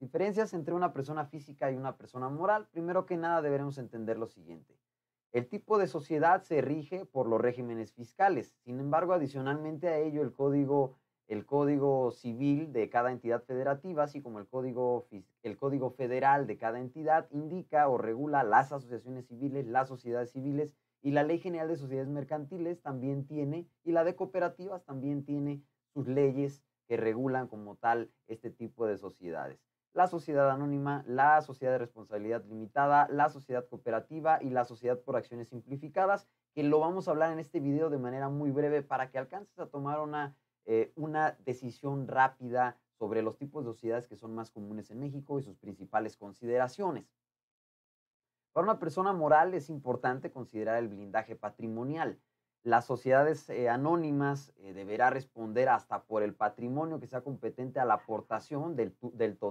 diferencias entre una persona física y una persona moral, primero que nada deberemos entender lo siguiente. El tipo de sociedad se rige por los regímenes fiscales. Sin embargo, adicionalmente a ello, el código, el código civil de cada entidad federativa, así como el código, el código federal de cada entidad, indica o regula las asociaciones civiles, las sociedades civiles y la Ley General de Sociedades Mercantiles también tiene, y la de cooperativas también tiene sus leyes que regulan como tal este tipo de sociedades la sociedad anónima, la sociedad de responsabilidad limitada, la sociedad cooperativa y la sociedad por acciones simplificadas, que lo vamos a hablar en este video de manera muy breve para que alcances a tomar una, eh, una decisión rápida sobre los tipos de sociedades que son más comunes en México y sus principales consideraciones. Para una persona moral es importante considerar el blindaje patrimonial. Las sociedades eh, anónimas eh, deberá responder hasta por el patrimonio que sea competente a la aportación del, del total.